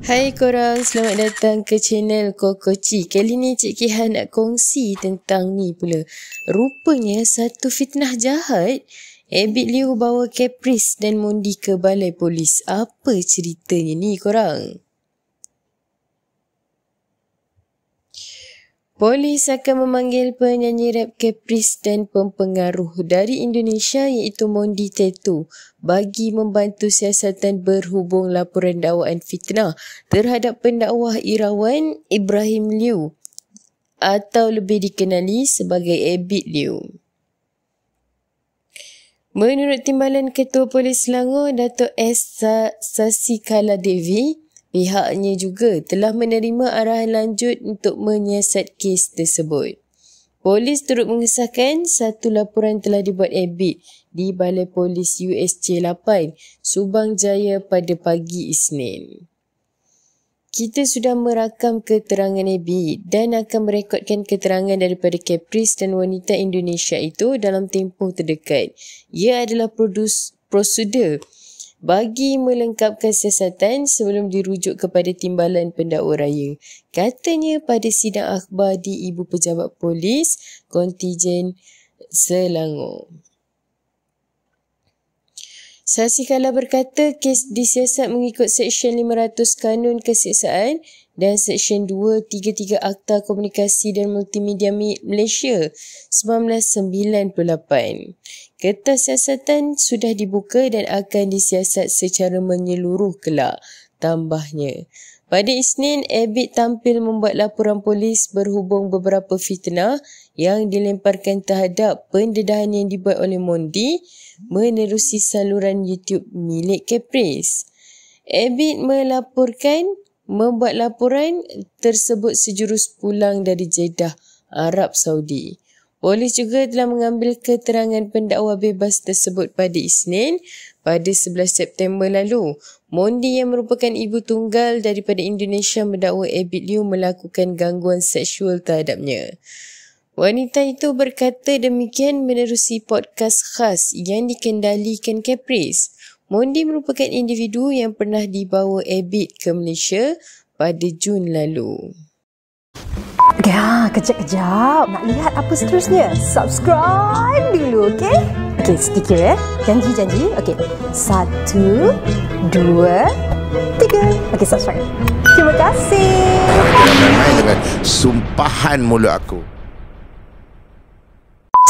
Hai korang, selamat datang ke channel Kokoci. Kali ni Cik Kihan nak kongsi tentang ni pula. Rupanya satu fitnah jahat, Abid Liu bawa Caprice dan Mundi ke balai polis. Apa ceritanya ni korang? Polis akan memanggil penyanyi rap Caprice dan pempengaruh dari Indonesia iaitu Mondi Tatu bagi membantu siasatan berhubung laporan dakwaan fitnah terhadap pendakwah Irawan Ibrahim Liu atau lebih dikenali sebagai Abid Liu. Menurut Timbalan Ketua Polis Selangor, Dato' S. Sasikala Devi, Pihaknya juga telah menerima arahan lanjut untuk menyiasat kes tersebut. Polis turut mengesahkan satu laporan telah dibuat Abid di Balai Polis USC 8, Subang Jaya pada pagi Isnin. Kita sudah merakam keterangan Ebi dan akan merekodkan keterangan daripada Caprice dan Wanita Indonesia itu dalam tempoh terdekat. Ia adalah produs prosedur bagi melengkapkan siasatan sebelum dirujuk kepada timbalan pendakwa raya. Katanya pada sidang akhbar di Ibu Pejabat Polis, kontijen Selangor. Saksi Kala berkata kes disiasat mengikut Seksyen 500 Kanun Kesiksaan dan Seksyen 233 Akta Komunikasi dan Multimedia Malaysia 1998. Kertas siasatan sudah dibuka dan akan disiasat secara menyeluruh kelak, tambahnya. Pada Isnin, Abid tampil membuat laporan polis berhubung beberapa fitnah yang dilemparkan terhadap pendedahan yang dibuat oleh Mondi menerusi saluran YouTube milik Caprice. Abid melaporkan membuat laporan tersebut sejurus pulang dari Jeddah, Arab Saudi. Polis juga telah mengambil keterangan pendakwa bebas tersebut pada Isnin pada 11 September lalu. Mondi yang merupakan ibu tunggal daripada Indonesia mendakwa Abid Liu melakukan gangguan seksual terhadapnya. Wanita itu berkata demikian menerusi podcast khas yang dikendalikan Caprice. Mondi merupakan individu yang pernah dibawa Abid ke Malaysia pada Jun lalu. Ya, kejap-kejap. Nak lihat apa seterusnya? Subscribe dulu, okay? Okay, sedikit ya. Eh? Janji-janji. Okay. Satu, dua, tiga. Okey, subscribe. Terima kasih. Terima dengan sumpahan mulu aku.